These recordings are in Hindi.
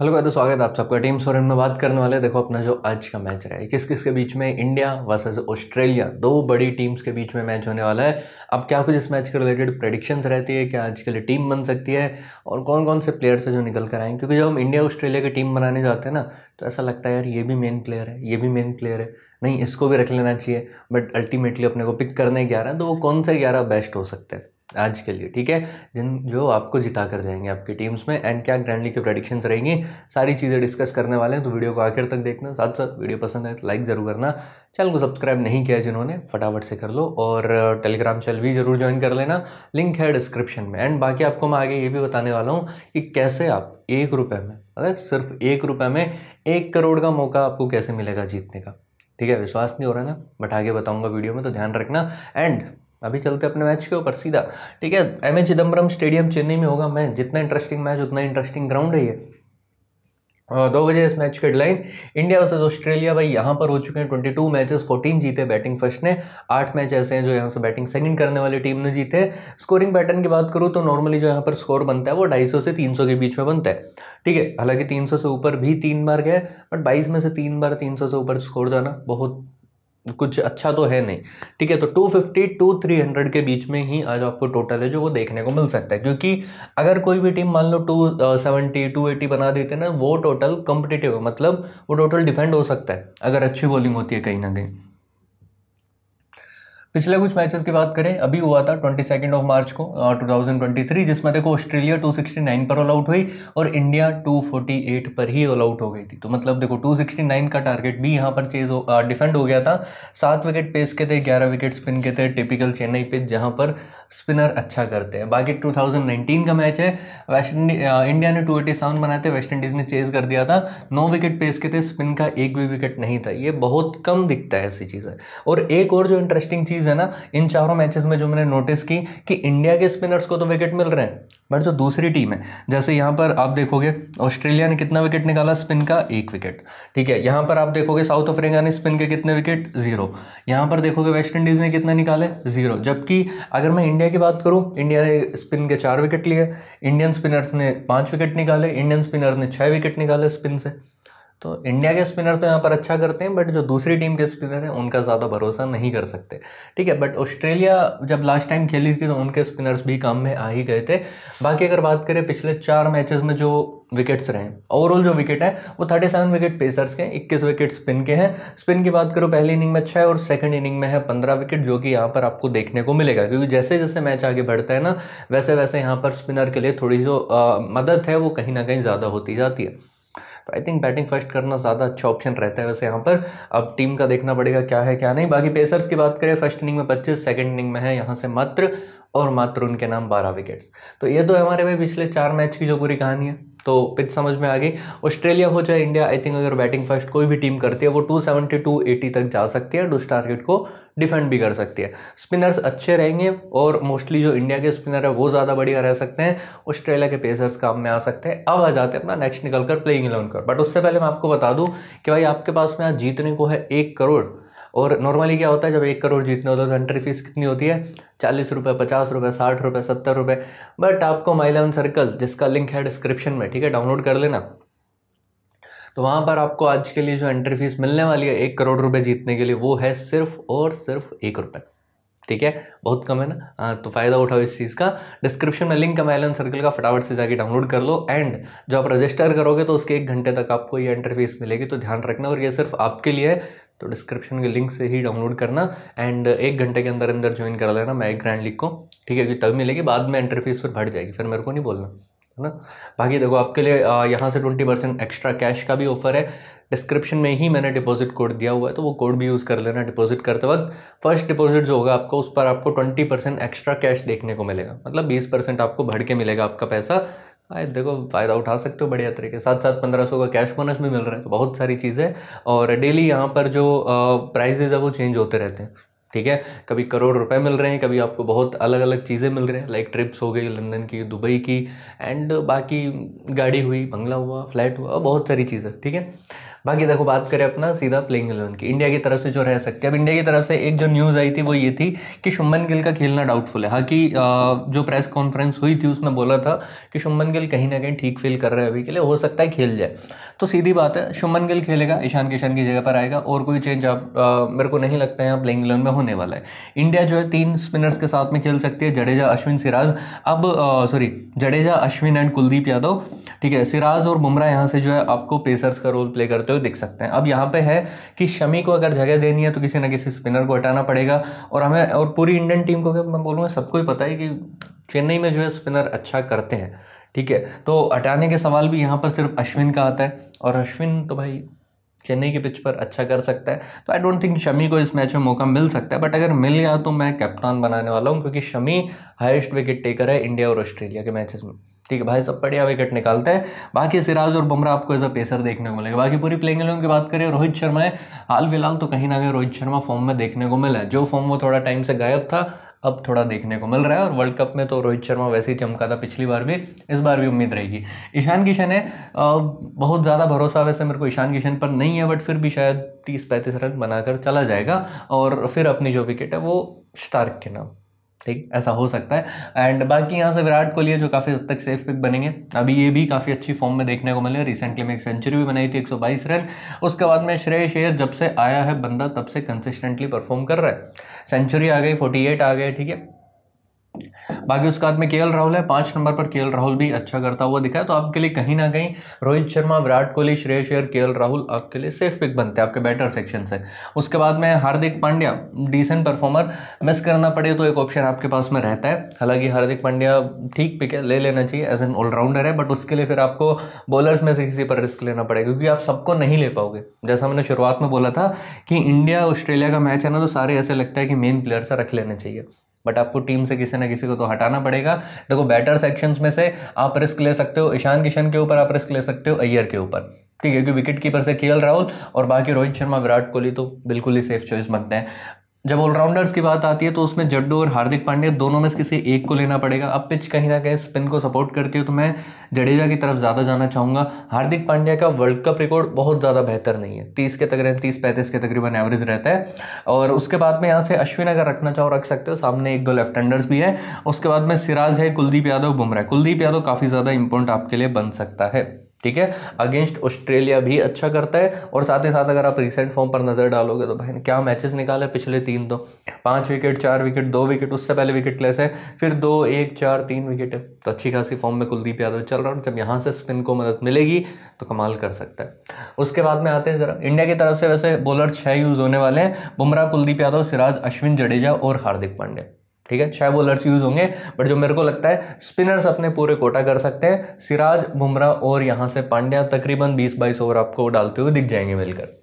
हेलो भाई तो स्वागत है आप सबका टीम सोरेन में बात करने वाले देखो अपना जो आज का मैच रहा है किस किस के बीच में इंडिया वर्सेस ऑस्ट्रेलिया दो बड़ी टीम्स के बीच में मैच होने वाला है अब क्या कुछ इस मैच के रिलेटेड प्रेडिक्शंस रहती है क्या आज के लिए टीम बन सकती है और कौन कौन से प्लेयर्स है जो निकल कर आएँ क्योंकि जब हम इंडिया ऑस्ट्रेलिया की टीम बनाने जाते हैं ना तो ऐसा लगता है यार ये भी मेन प्लेयर है ये भी मेन प्लेयर है नहीं इसको भी रख लेना चाहिए बट अल्टीमेटली अपने को पिक करने ग्यारह तो वो कौन से ग्यारह बेस्ट हो सकते हैं आज के लिए ठीक है जिन जो आपको जिता कर जाएंगे आपकी टीम्स में एंड क्या ग्रैंड लीग के प्रडिक्शन रहेंगी सारी चीज़ें डिस्कस करने वाले हैं तो वीडियो को आखिर तक देखना साथ साथ वीडियो पसंद है तो लाइक ज़रूर करना चैनल को सब्सक्राइब नहीं किया जिन्होंने फटाफट से कर लो और टेलीग्राम चैनल भी ज़रूर ज्वाइन कर लेना लिंक है डिस्क्रिप्शन में एंड बाकी आपको मैं आगे ये भी बताने वाला हूँ कि कैसे आप एक रुपये में अरे सिर्फ एक रुपये में एक करोड़ का मौका आपको कैसे मिलेगा जीतने का ठीक है विश्वास नहीं हो रहा ना बट आगे बताऊंगा वीडियो में तो ध्यान रखना एंड अभी चलते अपने मैच के ऊपर सीधा ठीक है M A Chidambaram stadium Chennai में होगा मैच जितना इंटरेस्टिंग मैच उतना इंटरेस्टिंग ग्राउंड है ये और दो बजे इस मैच की हेडलाइन इंडिया वर्सेज ऑस्ट्रेलिया भाई यहाँ पर हो चुके हैं ट्वेंटी टू मैचेस फोर्टीन जीते बैटिंग फर्स्ट ने आठ मैच ऐसे हैं जो यहाँ से बैटिंग सेकंड करने वाली टीम ने जीते स्कोरिंग पैटर्न की बात करूँ तो नॉर्मली जो यहाँ पर स्कोर बनता है वो ढाई सौ से तीन सौ के बीच में बनता है ठीक है हालांकि तीन सौ से ऊपर भी तीन बार गए बट बाईस में से तीन बार तीन सौ से ऊपर स्कोर जाना बहुत कुछ अच्छा तो है नहीं ठीक है तो 250 टू 300 के बीच में ही आज आपको टोटल है जो वो देखने को मिल सकता है क्योंकि अगर कोई भी टीम मान लो टू सेवेंटी टू एटी बना देते ना वो टोटल कॉम्पिटिटिव है मतलब वो टोटल डिफेंड हो सकता है अगर अच्छी बॉलिंग होती है कहीं ना कहीं पिछले कुछ मैचेस की बात करें अभी हुआ था ट्वेंटी सेकेंड ऑफ मार्च को टू थाउजेंड ट्वेंटी थ्री जिसमें देखो ऑस्ट्रेलिया टू सिक्सटी नाइन पर ऑल आउट हुई और इंडिया टू फोर्टी एट पर ही ऑल आउट हो गई थी तो मतलब देखो टू सिक्सटी नाइन का टारगेट भी यहाँ पर चेज हो डिफेंड uh, हो गया था सात विकेट पेस के थे ग्यारह विकेट स्पिन के थे टिपिकल चेन्नई पिच जहाँ पर स्पिनर अच्छा करते हैं बाकी 2019 का मैच है वेस्ट इंडिया ने 287 बनाए थे वेस्ट इंडीज़ ने चेज कर दिया था नौ विकेट पेस के थे स्पिन का एक भी विकेट नहीं था ये बहुत कम दिखता है ऐसी चीज़ें और एक और जो इंटरेस्टिंग चीज़ है ना इन चारों मैचेस में जो मैंने नोटिस की कि इंडिया के स्पिनर्स को तो विकेट मिल रहे हैं बट जो दूसरी टीम है जैसे यहाँ पर आप देखोगे ऑस्ट्रेलिया ने कितना विकेट निकाला स्पिन का एक विकेट ठीक है यहाँ पर आप देखोगे साउथ अफ्रीका ने स्पिन के कितने विकेट जीरो यहाँ पर देखोगे वेस्ट इंडीज़ ने कितने निकाले जीरो जबकि अगर मैं इंडिया की बात करूँ इंडिया ने स्पिन के चार विकेट लिए इंडियन स्पिनर्स ने पाँच विकेट निकाले इंडियन स्पिनर ने छः विकेट निकाले स्पिन से तो इंडिया के स्पिनर तो यहाँ पर अच्छा करते हैं बट जो दूसरी टीम के स्पिनर हैं उनका ज़्यादा भरोसा नहीं कर सकते ठीक है बट ऑस्ट्रेलिया जब लास्ट टाइम खेली थी तो उनके स्पिनर्स भी काम में आ ही गए थे बाकी अगर बात करें पिछले चार मैचेस में जो विकेट्स रहे ओवरऑल जो विकेट है वो थर्टी सेवन विकेट पेसर्स के इक्कीस विकेट स्पिन के हैं स्पिन की बात करो पहली इनिंग में अच्छा है और सेकंड इनिंग में है पंद्रह विकेट जो कि यहाँ पर आपको देखने को मिलेगा क्योंकि जैसे जैसे मैच आगे बढ़ता है ना वैसे वैसे यहाँ पर स्पिनर के लिए थोड़ी जो मदद है वो कहीं ना कहीं ज़्यादा होती जाती है तो आई थिंक बैटिंग फर्स्ट करना ज़्यादा अच्छा ऑप्शन रहता है वैसे यहाँ पर अब टीम का देखना पड़ेगा क्या है क्या नहीं बाकी पेसर्स की बात करें फर्स्ट इनिंग में पच्चीस सेकेंड इनिंग में है यहाँ से मात्र और मात्र उनके नाम बारह विकेट्स तो ये तो हमारे भाई पिछले चार मैच की जो पूरी कहानी है तो पिच समझ में आ गई ऑस्ट्रेलिया हो चाहे इंडिया आई थिंक अगर बैटिंग फर्स्ट कोई भी टीम करती है वो टू 280 तक जा सकती है उस टारगेट को डिफेंड भी कर सकती है स्पिनर्स अच्छे रहेंगे और मोस्टली जो इंडिया के स्पिनर है वो ज़्यादा बढ़िया रह सकते हैं ऑस्ट्रेलिया के पेसर्स काम में आ सकते हैं अब आ जाते हैं अपना नेक्स्ट निकल कर प्लेइंग इलेवन कर बट उससे पहले मैं आपको बता दूँ कि भाई आपके पास में आज जीतने को है एक करोड़ और नॉर्मली क्या होता है जब एक करोड़ जीतना होता है तो एंट्री फीस कितनी होती है चालीस रुपये पचास रुपये साठ रुपये सत्तर रुपये बट आपको लेवन सर्कल जिसका लिंक है डिस्क्रिप्शन में ठीक है डाउनलोड कर लेना तो वहाँ पर आपको आज के लिए जो एंट्री फीस मिलने वाली है एक करोड़ रुपये जीतने के लिए वो है सिर्फ और सिर्फ एक रुपये ठीक है बहुत कम है ना आ, तो फ़ायदा उठाओ इस चीज़ का डिस्क्रिप्शन में लिंक है मैलन सर्कल का फटाफट से जाके डाउनलोड कर लो एंड जो आप रजिस्टर करोगे तो उसके एक घंटे तक आपको ये इंटरफेस फीस मिलेगी तो ध्यान रखना और ये सिर्फ आपके लिए है तो डिस्क्रिप्शन के लिंक से ही डाउनलोड करना एंड एक घंटे के अंदर अंदर ज्वाइन करा लेना मैं ग्रैंड लिख को ठीक है क्योंकि तब मिलेगी बाद में इंटरफेस फीस फिर बढ़ जाएगी फिर मेरे को नहीं बोलना है ना बाकी देखो आपके लिए यहाँ से ट्वेंटी परसेंट एक्स्ट्रा कैश का भी ऑफर है डिस्क्रिप्शन में ही मैंने डिपॉजिट कोड दिया हुआ है तो वो कोड भी यूज़ कर लेना डिपॉजिट करते वक्त फर्स्ट डिपॉजिट जो होगा आपको उस पर आपको ट्वेंटी परसेंट एक्स्ट्रा कैश देखने को मिलेगा मतलब बीस परसेंट आपको भर के मिलेगा आपका पैसा आए हाँ, देखो फ़ायदा उठा सकते हो बढ़िया तरीके साथ साथ पंद्रह सौ का कैश बोनस भी मिल रहा है तो बहुत सारी चीज़ें और डेली यहाँ पर जो प्राइजेज़ है वो चेंज होते रहते हैं ठीक है कभी करोड़ रुपए मिल रहे हैं कभी आपको बहुत अलग अलग चीज़ें मिल रही हैं लाइक ट्रिप्स हो गई लंदन की दुबई की एंड बाकी गाड़ी हुई बंगला हुआ फ्लैट हुआ बहुत सारी चीज़ें ठीक है बाकी देखो बात करें अपना सीधा प्लेइंग एलेवन की इंडिया की तरफ से जो रह सकते हैं अब इंडिया की तरफ से एक जो न्यूज़ आई थी वो ये थी कि शुभमन गिल का खेलना डाउटफुल है हालांकि जो प्रेस कॉन्फ्रेंस हुई थी उसमें बोला था कि शुभमन गिल कहीं ना कहीं ठीक फील कर रहे हैं अभी के लिए हो सकता है खेल जाए तो सीधी बात है शुभमन गिल खेलेगा ईशान किशन की जगह पर आएगा और कोई चेंज आप मेरे को नहीं लगता है यहाँ प्लेइंग इलेवन में होने वाला है इंडिया जो है तीन स्पिनर्स के साथ में खेल सकती है जडेजा अश्विन सिराज अब सॉरी जडेजा अश्विन एंड कुलदीप यादव ठीक है सिराज और बुमराह यहाँ से जो है आपको पेसर्स का रोल प्ले करते हो हुए दिख सकते हैं अब यहाँ पे है कि शमी को अगर जगह देनी है तो किसी ना किसी स्पिनर को हटाना पड़ेगा और हमें और पूरी इंडियन टीम को मैं बोलूँगा सबको ही पता है कि चेन्नई में जो है स्पिनर अच्छा करते हैं ठीक है तो हटाने के सवाल भी यहाँ पर सिर्फ अश्विन का आता है और अश्विन तो भाई चेन्नई के पिच पर अच्छा कर सकता है तो आई डोंट थिंक शमी को इस मैच में मौका मिल सकता है बट अगर मिल गया तो मैं कप्तान बनाने वाला हूँ क्योंकि शमी हाईएस्ट विकेट टेकर है इंडिया और ऑस्ट्रेलिया के मैचेस में ठीक है भाई सब बढ़िया विकेट निकालते हैं बाकी सिराज और बुमराह आपको एज अ पेसर देखने को मिलेगा बाकी पूरी प्लेइंग की बात करें रोहित शर्मा है हाल फिलहाल तो कहीं ना कहीं रोहित शर्मा फॉर्म में देखने को मिला है जो फॉर्म वो थोड़ा टाइम से गायब था अब थोड़ा देखने को मिल रहा है और वर्ल्ड कप में तो रोहित शर्मा वैसे ही चमका था पिछली बार भी इस बार भी उम्मीद रहेगी ईशान किशन है बहुत ज़्यादा भरोसा वैसे मेरे को ईशान किशन पर नहीं है बट फिर भी शायद तीस पैंतीस रन बनाकर चला जाएगा और फिर अपनी जो विकेट है वो स्टार्क के नाम ठीक ऐसा हो सकता है एंड बाकी यहाँ से विराट कोहली है जो काफ़ी हद तक सेफ पिक बनेंगे अभी ये भी काफ़ी अच्छी फॉर्म में देखने को मिले रिसेंटली में एक सेंचुरी भी बनाई थी 122 रन उसके बाद में श्रेय शेयर जब से आया है बंदा तब से कंसिस्टेंटली परफॉर्म कर रहा है सेंचुरी आ गई 48 आ गए ठीक है बाकी उसके बाद में के राहुल है पांच नंबर पर के राहुल भी अच्छा करता हुआ दिखा है तो आपके लिए कहीं ना कहीं रोहित शर्मा विराट कोहली श्रेयस अयर के राहुल आपके लिए सेफ पिक बनते हैं आपके बैटर सेक्शन से उसके बाद में Hardik Pandya decent performer miss करना पड़े तो एक ऑप्शन आपके पास में रहता है हालांकि हार्दिक पांड्या ठीक पिक है ले लेना चाहिए एज एन ऑलराउंडर है बट उसके लिए फिर आपको बॉलर्स में से किसी पर रिस्क लेना पड़ेगा क्योंकि आप सबको नहीं ले पाओगे जैसा मैंने शुरुआत में बोला था कि इंडिया ऑस्ट्रेलिया का मैच है ना तो सारे ऐसे लगता है कि मेन प्लेयर से रख लेना चाहिए बट आपको टीम से किसी ना किसी को तो हटाना पड़ेगा देखो बैटर सेक्शंस में से आप रिस्क ले सकते हो ईशान किशन के ऊपर आप रिस्क ले सकते हो अय्यर के ऊपर ठीक है क्योंकि विकेट कीपर से के राहुल और बाकी रोहित शर्मा विराट कोहली तो बिल्कुल ही सेफ चॉइस बनते हैं जब ऑलराउंडर्स की बात आती है तो उसमें जड्डू और हार्दिक पांड्या दोनों में से किसी एक को लेना पड़ेगा अब पिच कहीं ना कहीं स्पिन को सपोर्ट करती है तो मैं जडेजा की तरफ ज़्यादा जाना चाहूँगा हार्दिक पांड्या का वर्ल्ड कप रिकॉर्ड बहुत ज़्यादा बेहतर नहीं है तीस के तकरीबन तीस पैंतीस के तकरीबन एवरेज रहता है और उसके बाद में यहाँ से अश्विन अगर रखना चाहो रख सकते हो सामने एक दो लेफ्ट हैंडर्स भी है उसके बाद में सिराज है कुलदीप यादव बुमराह कुलदीप यादव काफ़ी ज़्यादा इंपॉर्टेंट आपके लिए बन सकता है ठीक है अगेंस्ट ऑस्ट्रेलिया भी अच्छा करता है और साथ ही साथ अगर आप रिसेंट फॉर्म पर नज़र डालोगे तो भाई क्या मैचेस निकाले पिछले तीन तो? दो पाँच विकेट चार विकेट दो विकेट उससे पहले विकेट लेस है फिर दो एक चार तीन विकेट है तो अच्छी खासी फॉर्म में कुलदीप यादव चल रहा है जब यहाँ से स्पिन को मदद मिलेगी तो कमाल कर सकता है उसके बाद में आते हैं ज़रा इंडिया की तरफ से वैसे बॉलर छह यूज़ होने वाले हैं बुमराह कुलदीप यादव सिराज अश्विन जडेजा और हार्दिक पांडे ठीक है छह बॉलर्स यूज़ होंगे बट जो मेरे को लगता है स्पिनर्स अपने पूरे कोटा कर सकते हैं सिराज बुमराह और यहाँ से पांड्या तकरीबन बीस बाईस ओवर आपको डालते हुए दिख जाएंगे मिलकर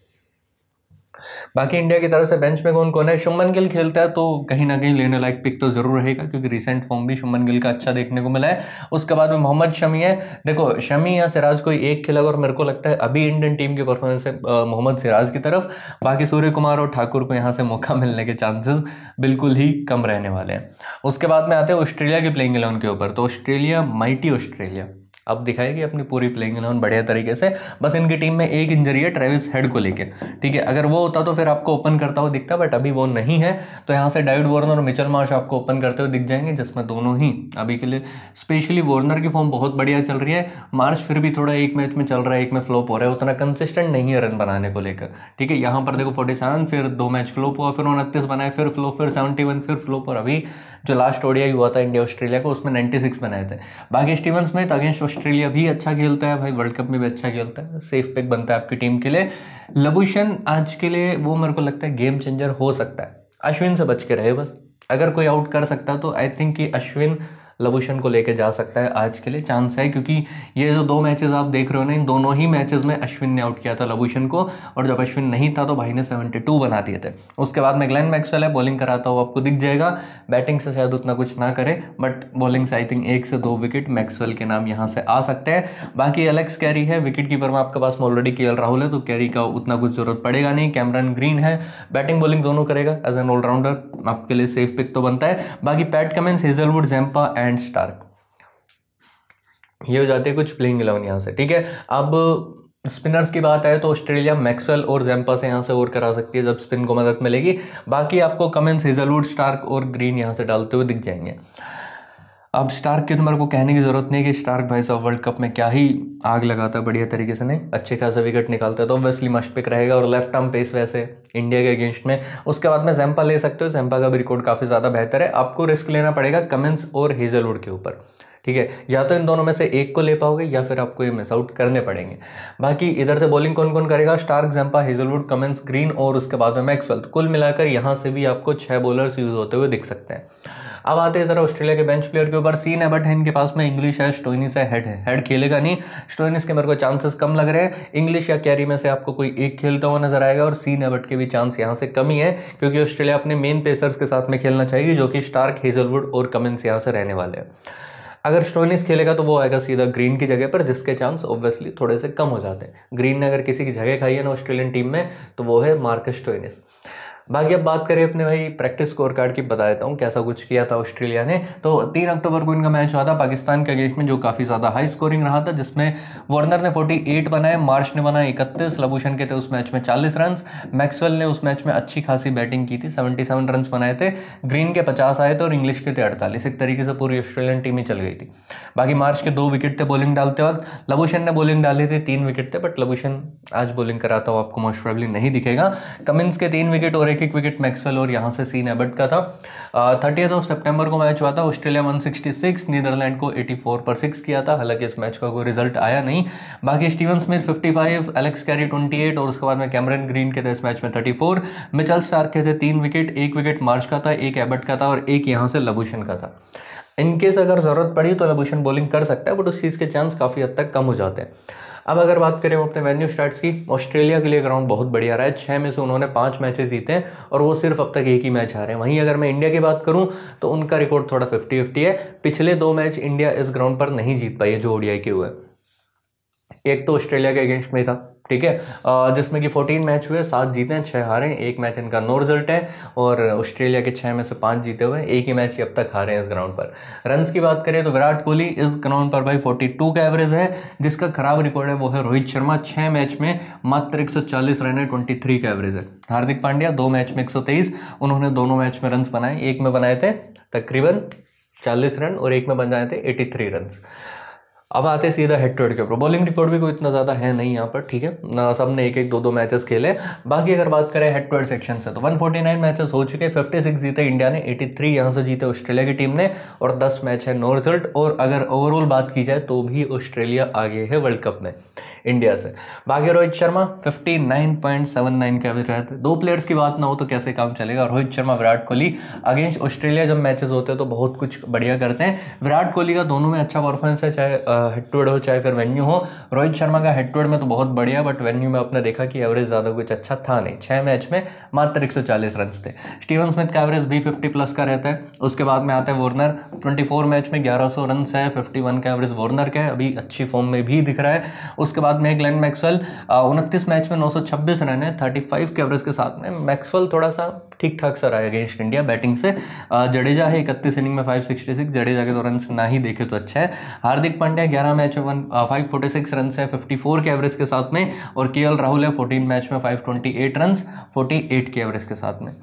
बाकी इंडिया की तरफ से बेंच में कौन कौन है शुभमन गिल खेलता है तो कहीं ना कहीं लेने लायक पिक तो जरूर रहेगा क्योंकि रिसेंट फॉर्म भी शुभमन गिल का अच्छा देखने को मिला है उसके बाद में मोहम्मद शमी है देखो शमी या सिराज कोई एक खिलाएगा और मेरे को लगता है अभी इंडियन टीम की परफॉर्मेंस है मोहम्मद सिराज की तरफ बाकी सूर्य कुमार और ठाकुर को यहाँ से मौका मिलने के चांसेस बिल्कुल ही कम रहने वाले हैं उसके बाद में आते हैं ऑस्ट्रेलिया की प्लेइंग इलेवन के ऊपर तो ऑस्ट्रेलिया माइटी ऑस्ट्रेलिया अब दिखाएगी अपनी पूरी प्लेइंग इलेवन बढ़िया तरीके से बस इनकी टीम में एक इंजरी है ट्रेविस हेड को लेके ठीक है अगर वो होता तो फिर आपको ओपन करता हुआ दिखता बट अभी वो नहीं है तो यहाँ से डेविड वॉर्नर और मिचल मार्श आपको ओपन करते हुए दिख जाएंगे जिसमें दोनों ही अभी के लिए स्पेशली वॉर्नर की फॉर्म बहुत बढ़िया चल रही है मार्श फिर भी थोड़ा एक मैच में चल रहा है एक में फ्लोप हो रहा है उतना कंसिस्टेंट नहीं है रन बनाने को लेकर ठीक है यहाँ पर देखो फोर्टी फिर दो मैच फ्लोप हुआ फिर उनतीस बनाए फिर फ्लोप फिर सेवेंटी फिर फ्लोप और अभी जो लास्ट ओडियाई हुआ था इंडिया ऑस्ट्रेलिया को उसमें 96 बनाए थे बाकी स्टीवन स्मिथ अगेंस्ट ऑस्ट्रेलिया भी अच्छा खेलता है भाई वर्ल्ड कप में भी अच्छा खेलता है सेफ पिक बनता है आपकी टीम के लिए लबुशन आज के लिए वो मेरे को लगता है गेम चेंजर हो सकता है अश्विन से बच के रहे बस अगर कोई आउट कर सकता तो आई थिंक कि अश्विन लबुशन को लेके जा सकता है आज के लिए चांस है क्योंकि ये जो दो मैचेस आप देख रहे हो ना इन दोनों ही मैचेस में अश्विन ने आउट किया था लबुशन को और जब अश्विन नहीं था तो भाई ने 72 बना दिए थे उसके बाद में ग्लैन मैक्सवेल है बॉलिंग कराता हूँ आपको दिख जाएगा बैटिंग से शायद उतना कुछ ना करे बट बॉलिंग से आई थिंक एक से दो विकेट मैक्सवेल के नाम यहाँ से आ सकते हैं बाकी एलेक्स कैरी है विकेट कीपर में आपके पास ऑलरेडी के राहुल है तो कैरी का उतना कुछ जरूरत पड़ेगा नहीं कैमरन ग्रीन है बैटिंग बॉलिंग दोनों करेगा एज एन ऑलराउंडर आपके लिए सेफ पिक तो बनता है बाकी Pat Cummins Hazlewood Zampa and Starc ये हो जाते हैं कुछ प्लेइंग इलेवन यहाँ से ठीक है अब स्पिनर्स की बात आए तो ऑस्ट्रेलिया मैक्सवेल और जैम्पा से यहाँ से और करा सकती है जब स्पिन को मदद मिलेगी बाकी आपको कमेंट्स हिजलवुड स्टार्क और ग्रीन यहाँ से डालते हुए दिख जाएंगे अब स्टार्क के तो मेरे को कहने की ज़रूरत नहीं कि स्टार्क भाई साहब वर्ल्ड कप में क्या ही आग लगाता है बढ़िया तरीके से नहीं अच्छे खासा विकेट निकालता है तो ऑब्वियसली मस्ट पिक रहेगा और लेफ्ट आर्म पेस वैसे इंडिया के अगेंस्ट में उसके बाद में जैम्पा ले सकते हो जैम्पा का भी रिकॉर्ड काफ़ी ज़्यादा बेहतर है आपको रिस्क लेना पड़ेगा कमेंस और हेजलवुड के ऊपर ठीक है या तो इन दोनों में से एक को ले पाओगे या फिर आपको ये मिस आउट करने पड़ेंगे बाकी इधर से बॉलिंग कौन कौन करेगा Starc Zampa Hazlewood Cummins Green और उसके बाद में मैक्सवेल कुल मिलाकर यहाँ से भी आपको छः बॉलर्स यूज़ होते हुए दिख सकते हैं अब आते हैं ज़रा ऑस्ट्रेलिया के बेंच प्लेयर के ऊपर सीन है बट इनके पास में इंग्लिश है स्टोइनिस है हेड है हेड खेलेगा नहीं स्टोइनिस के मेरे को चांसेस कम लग रहे हैं इंग्लिश या कैरी में से आपको कोई एक खेलता हुआ नजर आएगा और सीन एबट के भी चांस यहाँ से कम ही है क्योंकि ऑस्ट्रेलिया अपने मेन पेसर्स के साथ में खेलना चाहिए जो कि स्टार्क हेजलवुड और कमिन्स यहाँ से रहने वाले हैं अगर स्टोनिस खेलेगा तो वो आएगा सीधा ग्रीन की जगह पर जिसके चांस ऑब्वियसली थोड़े से कम हो जाते हैं ग्रीन ने अगर किसी की जगह खाई है ना ऑस्ट्रेलियन टीम में तो वो है मार्कस स्टोइनिस बाकी अब बात करें अपने भाई प्रैक्टिस स्कोर कार्ड की बता देता हूँ कैसा कुछ किया था ऑस्ट्रेलिया ने तो तीन अक्टूबर को इनका मैच हुआ था पाकिस्तान के अगेंस्ट में जो काफ़ी ज़्यादा हाई स्कोरिंग रहा था जिसमें वार्नर ने 48 बनाए मार्च ने बनाए इकतीस लभूषण के थे उस मैच में चालीस रन मैक्सवेल ने उस मैच में अच्छी खासी बैटिंग की थी सेवेंटी सेवन रन बनाए थे ग्रीन के पचास आए थे और इंग्लिश के थे अड़तालीस एक तरीके से पूरी ऑस्ट्रेलियन टीम ही चल गई थी बाकी मार्च के दो विकेट थे बॉलिंग डालते वक्त लभूषण ने बॉलिंग डाली थी तीन विकेट थे बट लभूषण आज बॉलिंग कराता हूँ आपको मोस्ट प्रॉब्ली नहीं दिखेगा कमिंस के तीन विकेट और एक एक विकेट मैक्सवेल और यहाँ से सीन एबर्ट का था थर्टी ऑफ सेप्टेम्बर को मैच हुआ था ऑस्ट्रेलिया 166 नीदरलैंड को 84 पर सिक्स किया था हालांकि इस मैच का कोई रिजल्ट आया नहीं बाकी स्टीवन स्मिथ 55 एलेक्स कैरी 28 और उसके बाद में कैमरन ग्रीन के थे इस मैच में 34 मिचल स्टार के थे तीन विकेट एक विकेट मार्च का था एक एबर्ट का था और एक यहाँ से लबूशन का था इनकेस अगर ज़रूरत पड़ी तो लबूशन बॉलिंग कर सकता है बट उस चीज़ के चांस काफ़ी हद तक कम हो जाते हैं अब अगर बात करें वो अपने वेन्यू स्टार्ट की ऑस्ट्रेलिया के लिए ग्राउंड बहुत बढ़िया रहा है छः में से उन्होंने पाँच मैचेस जीते हैं और वो सिर्फ अब तक एक ही मैच हारे हैं वहीं अगर मैं इंडिया की बात करूँ तो उनका रिकॉर्ड थोड़ा फिफ्टी फिफ्टी है पिछले दो मैच इंडिया इस ग्राउंड पर नहीं जीत पाई है जो ओडीआई के हुए एक तो ऑस्ट्रेलिया के अगेंस्ट में था ठीक है जिसमें कि 14 मैच हुए सात जीते हैं छः हारे हैं एक मैच इनका नो रिजल्ट है और ऑस्ट्रेलिया के छः में से पांच जीते हुए एक ही मैच ही अब तक हारे हैं इस ग्राउंड पर रन्स की बात करें तो विराट कोहली इस ग्राउंड पर भाई 42 का एवरेज है जिसका खराब रिकॉर्ड है वो है रोहित शर्मा छः मैच में मात्र एक रन है ट्वेंटी का एवरेज है हार्दिक पांड्या दो मैच में एक उन्होंने दोनों मैच में रन्स बनाए एक में बनाए थे तकरीबन चालीस रन और एक में बन जाए थे एटी थ्री अब आते सीधा हेड टू हेड के ऊपर बॉलिंग रिकॉर्ड भी कोई इतना ज़्यादा है नहीं यहाँ पर ठीक है ना सब ने एक एक दो दो मैचेस खेले बाकी अगर बात करें हेड टू हेड सेक्शन से तो 149 मैचेस हो चुके 56 जीते इंडिया ने 83 थ्री यहाँ से जीते ऑस्ट्रेलिया की टीम ने और 10 मैच है नो रिजल्ट और अगर ओवरऑल बात की जाए तो भी ऑस्ट्रेलिया आगे है वर्ल्ड कप में इंडिया से बाकी रोहित शर्मा फिफ्टी के अभी रहते दो प्लेयर्स की बात ना हो तो कैसे काम चलेगा रोहित शर्मा विराट कोहली अगेंस्ट ऑस्ट्रेलिया जब मैचेज होते हैं तो बहुत कुछ बढ़िया करते हैं विराट कोहली का दोनों में अच्छा परफॉर्मेंस है चाहे हेड टू हेड हो चाहे फिर वेन्यू हो रोहित शर्मा का हेड टू हेड में तो बहुत बढ़िया बट वेन्यू में आपने देखा कि एवरेज ज़्यादा कुछ अच्छा था नहीं छः मैच में मात्र एक रन थे स्टीवन स्मिथ का एवरेज भी फिफ्टी प्लस का रहता है उसके बाद में आते हैं वॉर्नर ट्वेंटी मैच में 1100 रन है फिफ्टी का एवरेज वॉर्नर का है अभी अच्छी फॉर्म में भी दिख रहा है उसके बाद में ग्लैन मैक्सवेल उनतीस मैच में नौ रन है थर्टी के एवरेज के साथ में मैक्सवेल थोड़ा सा ठीक ठाक सर आया अगेंस्ट इंडिया बैटिंग से जडेजा है इकतीस इनिंग में 566 जडेजा के तो रन ना ही देखे तो अच्छा है हार्दिक पांड्या ग्यारह मैच में one five forty six run है फिफ्टी फोर के एवरेज के साथ में और के राहुल है फोर्टीन मैच में five twenty eight run forty eight के एवरेज के साथ में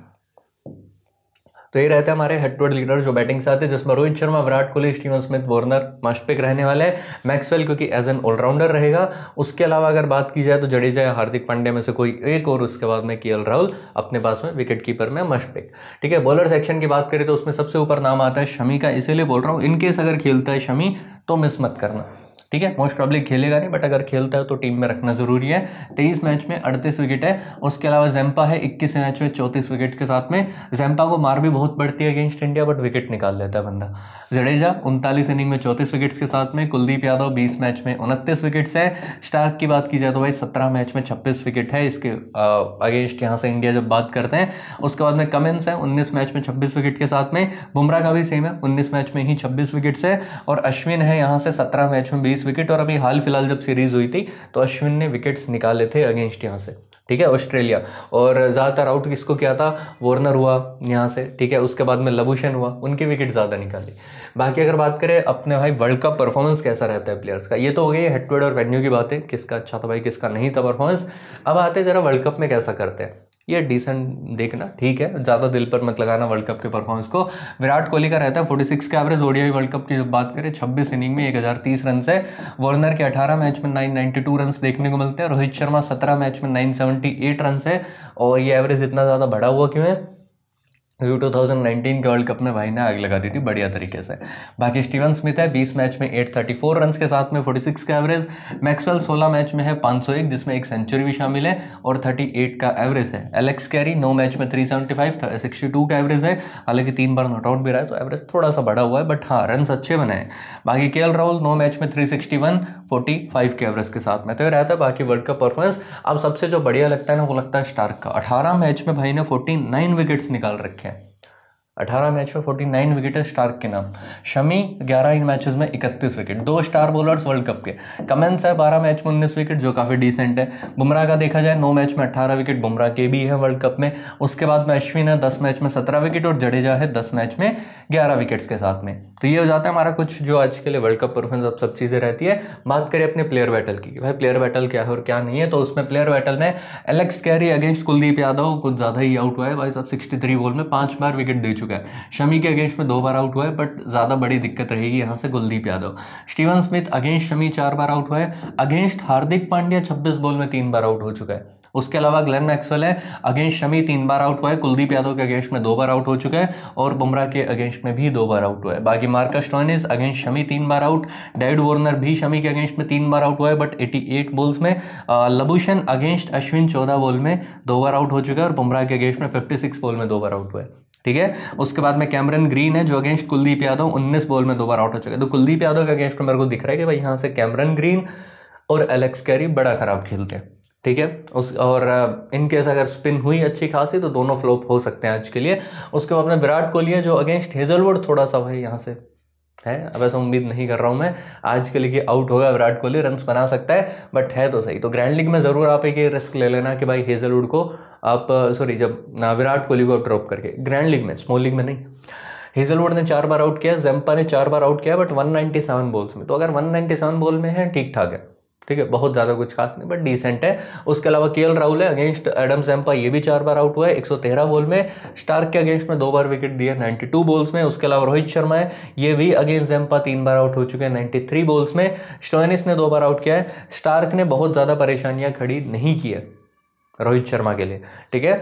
तो ये रहते हैं हमारे हेड टू हेड लीडर जो बैटिंग से आते हैं जिसमें Rohit Sharma Virat Kohli Steven Smith Warner must pick रहने वाले हैं मैक्सवेल क्योंकि एज एन ऑलराउंडर रहेगा उसके अलावा अगर बात की जाए तो जडेजा या हार्दिक पांड्या में से कोई एक और उसके बाद में के राहुल अपने पास में विकेट कीपर में मशफिक ठीक है बॉलर सेक्शन की बात करें तो उसमें सबसे ऊपर नाम आता है शमी का इसीलिए बोल रहा हूँ इनकेस अगर खेलता है शमी तो मिस मत करना ठीक है मोस्ट प्रॉब्लिक खेलेगा नहीं बट अगर खेलता है तो टीम में रखना जरूरी है तेईस मैच में अड़तीस विकेट है उसके अलावा जैम्पा है इक्कीस मैच में चौंतीस विकेट के साथ में जैम्पा को मार भी बहुत पड़ती है अगेंस्ट इंडिया बट विकेट निकाल लेता है बंदा जडेजा उनतालीस इनिंग में चौंतीस विकेट्स के साथ में कुलदीप यादव बीस मैच में उनतीस विकेट्स है स्टार्क की बात की जाए तो भाई सत्रह मैच में छब्बीस विकेट है इसके अगेंस्ट यहाँ से इंडिया जब बात करते हैं उसके बाद में कमिन्स है उन्नीस मैच में छब्बीस विकेट के साथ में बुमराह का भी सेम है उन्नीस मैच में ही छब्बीस विकेट्स है और अश्विन है यहाँ से सत्रह मैच में बीस बीस विकेट और अभी हाल फिलहाल जब सीरीज़ हुई थी तो अश्विन ने विकेट्स निकाले थे अगेंस्ट यहाँ से ठीक है ऑस्ट्रेलिया और ज़्यादातर आउट किसको किया था वॉर्नर हुआ यहाँ से ठीक है उसके बाद में लबूशन हुआ उनकी विकेट ज़्यादा निकाली बाकी अगर बात करें अपने भाई वर्ल्ड कप परफॉर्मेंस कैसा रहता है प्लेयर्स का ये तो हो गई हेडवेड और वेन्यू की बातें किसका अच्छा था भाई किसका नहीं था परफॉर्मेंस अब आते ज़रा वर्ल्ड कप में कैसा करते हैं ये डिसेंट देखना ठीक है ज़्यादा दिल पर मत लगाना वर्ल्ड कप के परफॉर्मेंस को विराट कोहली का रहता है 46 के एवरेज ओडियाई वर्ल्ड कप की जब बात करें 26 इनिंग में 1030 रन है वर्नर के 18 मैच में 992 रन देखने को मिलते हैं रोहित शर्मा 17 मैच में 978 रन है और ये एवरेज इतना ज़्यादा बढ़ा हुआ क्यों है जो 2019 के वर्ल्ड कप में भाई ने आग लगा दी थी बढ़िया तरीके से बाकी स्टीवन स्मिथ है 20 मैच में 834 रन्स के साथ में 46 का एवरेज मैक्सवेल 16 मैच में है 501 जिसमें एक सेंचुरी भी शामिल है और 38 का एवरेज है एलेक्स कैरी 9 मैच में 375 टू का एवरेज है हालांकि तीन बार नॉट आउट भी रहा है तो एवरेज थोड़ा सा बढ़ा हुआ है बट हाँ रन अच्छे बने हैं बाकी के राहुल नौ मैच में थ्री सिक्सटी के एवरेज के साथ में तो ये रहता है बाकी वर्ल्ड कप परफॉर्मेंस अब सबसे जो बढ़िया लगता है ना वो लगता है स्टार्क का अठारह मैच में भाई ने फोर्टी विकेट्स निकाल रखे हैं 18 मैच में 49 विकेट है स्टार्क के नाम शमी 11 इन मैचेस में 31 विकेट दो स्टार बॉलर्स वर्ल्ड कप के कमेंस है 12 मैच में उन्नीस विकेट जो काफ़ी डिसेंट है बुमराह का देखा जाए 9 मैच में 18 विकेट बुमराह के भी है वर्ल्ड कप में उसके बाद में अश्विन है दस मैच में सत्रह विकेट और जडेजा है दस मैच में ग्यारह विकेट्स के साथ में तो ये हो जाता है हमारा कुछ जो आज के लिए वर्ल्ड कप परफॉर्मेंस अब सब चीज़ें रहती है बात करें अपने प्लेयर बैटल की भाई प्लेयर बैटल क्या है और क्या नहीं है तो उसमें प्लेयर बैटल में Alex Carey against Kuldeep Yadav कुछ ज़्यादा ही आउट हुआ है भाई साहब सिक्सटी बॉल में पाँच बार विकेट दे चुके चुका है शमी के अगेंस्ट में दो बार आउट हुआ है बट ज़्यादा बड़ी दिक्कत रहेगी यहाँ से Kuldeep Yadav Steven Smith against Shami चार बार आउट हुआ है अगेंस्ट हार्दिक पांड्या छब्बीस बॉल में तीन बार आउट हो चुका है उसके अलावा ग्लेन मैक्सवेल है अगेंस्ट शमी तीन बार आउट हुआ है कुलदीप यादव के अगेंस्ट में दो बार आउट हो चुका है और बुमराह के अगेंस्ट में भी दो बार आउट हुआ है बाकी मार्कस टॉनिस अगेंस्ट शमी तीन बार आउट डेविड वॉर्नर भी शमी के अगेंस्ट में तीन बार आउट हुआ है बट 88 एट बॉल्स में लबूशन अगेंस्ट अश्विन चौदह बॉल में दो बार आउट हो चुका है और बुमराह के अगेंस्ट में फिफ्टी सिक्स बॉल में दो बार आउट हुआ है ठीक है उसके बाद में कैमरन ग्रीन है जो अगेंस्ट कुलदीप यादव 19 बॉल में दो बार आउट हो चुके तो कुलदीप यादव के अगेंस्ट मेरे को दिख रहा है कि भाई यहाँ से कैमरन ग्रीन और एलेक्स कैरी बड़ा खराब खेलते हैं ठीक है उस और इनकेस अगर स्पिन हुई अच्छी खासी तो दोनों फ्लोप हो सकते हैं आज के लिए उसके बाद में विराट कोहली है जो अगेंस्ट हेजलवुड थोड़ा सा भाई यहाँ से है अब ऐसा उम्मीद नहीं कर रहा हूँ मैं आज के लिए कि आउट होगा विराट कोहली रन बना सकता है बट है तो सही तो ग्रैंड लीग में ज़रूर आप एक रिस्क ले लेना कि भाई हेजलवुड को आप सॉरी जब विराट कोहली को ड्रॉप करके ग्रैंड लीग में स्मॉल लीग में नहीं हेजलवुड ने चार बार आउट किया जैम्पा ने चार बार आउट किया बट 197 बॉल्स में तो अगर 197 बॉल में है ठीक ठाक है ठीक है बहुत ज़्यादा कुछ खास नहीं बट डिसेंट है उसके अलावा के राहुल है अगेंस्ट एडम जैम्पा ये भी चार बार आउट हुआ है 113 बॉल में स्टार्क के अगेंस्ट में दो बार विकेट दिए 92 बॉल्स में उसके अलावा रोहित शर्मा है ये भी अगेंस्ट जैम्पा तीन बार आउट हो चुके हैं थ्री बॉल्स में स्टोनिस ने दो बार आउट किया है स्टार्क ने बहुत ज़्यादा परेशानियाँ खड़ी नहीं की है रोहित शर्मा के लिए ठीक है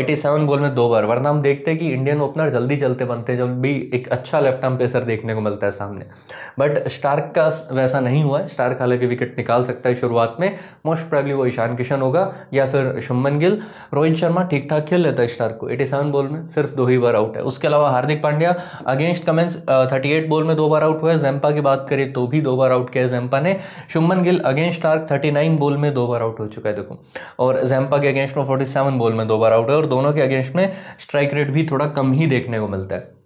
एटी सेवन बॉल में दो बार वरना हम देखते हैं कि इंडियन ओपनर जल्दी चलते बनते जब भी एक अच्छा लेफ्ट आर्म पेसर देखने को मिलता है सामने बट स्टार्क का वैसा नहीं हुआ है स्टार्क हालांकि विकेट निकाल सकता है शुरुआत में मोस्ट प्रॉब्ली वो ईशान किशन होगा या फिर शुभमन गिल रोहित शर्मा ठीक ठाक खेल लेता है स्टार्क को एटी सेवन बॉल में सिर्फ दो ही बार आउट है उसके अलावा Hardik Pandya against Cummins thirty eight ball में दो बार आउट हुआ है जैम्पा की बात करें तो भी दो बार आउट किया है जैम्पा ने Shubman Gill against Starc thirty nine ball में दो बार आउट हो चुका है देखो और जैम्पा के अगेंस्ट में फोर्टी सेवन बॉल में दो बार आउट है और दोनों के अगेंस्ट में स्ट्राइक रेट भी थोड़ा कम ही देखने को मिलता है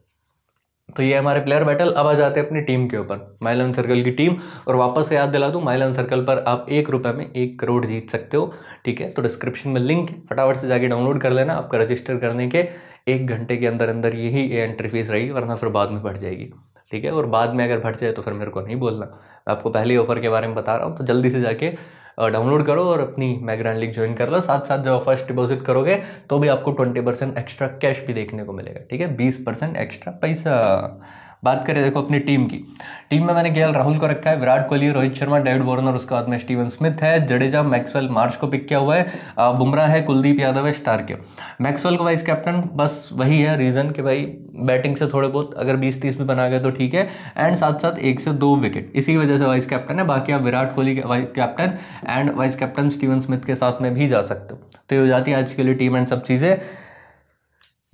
तो ये हमारे प्लेयर बैटल अब आ जाते हैं अपनी टीम के ऊपर माइलन सर्कल की टीम और वापस से याद दिला दूँ माइलन सर्कल पर आप एक रुपये में एक करोड़ जीत सकते हो ठीक है तो डिस्क्रिप्शन में लिंक फटाफट से जाके डाउनलोड कर लेना आपका रजिस्टर करने के एक घंटे के अंदर अंदर यही एंट्री फीस रहेगी वरना फिर बाद में बढ़ जाएगी ठीक है और बाद में अगर भट जाए तो फिर मेरे को नहीं बोलना मैं आपको पहले ऑफर के बारे में बता रहा हूँ तो जल्दी से जाके डाउनलोड करो और अपनी मैग्रांड लीग ज्वाइन कर लो साथ साथ जब फर्स्ट डिपॉजिट करोगे तो भी आपको ट्वेंटी परसेंट एक्स्ट्रा कैश भी देखने को मिलेगा ठीक है बीस परसेंट एक्स्ट्रा पैसा बात करें देखो अपनी टीम की टीम में मैंने के राहुल को रखा है विराट कोहली रोहित शर्मा डेविड वॉर्नर उसके बाद में स्टीवन स्मिथ है जडेजा मैक्सवेल मार्च को पिक किया हुआ है बुमराह है कुलदीप यादव है स्टार के मैक्सवेल को वाइस कैप्टन बस वही है रीज़न कि भाई बैटिंग से थोड़े बहुत अगर बीस तीस में बना गए तो ठीक है एंड साथ साथ एक से दो विकेट इसी वजह से वाइस कैप्टन है बाकी आप Virat Kohli captain and vice captain Steven Smith के साथ में भी जा सकते हो तो ये हो जाती है आज के लिए टीम एंड सब चीज़ें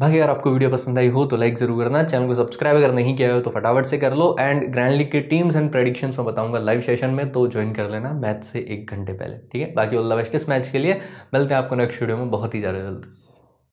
बाकी अगर आपको वीडियो पसंद आई हो तो लाइक ज़रूर करना चैनल को सब्सक्राइब अगर नहीं किया हो तो फटाफट से कर लो एंड ग्रैंड लीग के टीम्स एंड प्रेडिक्शंस मैं बताऊंगा लाइव सेशन में तो ज्वाइन कर लेना मैच से एक घंटे पहले ठीक है बाकी ऑल द बेस्ट इस मैच के लिए मिलते हैं आपको नेक्स्ट वीडियो में बहुत ही ज़्यादा जल्द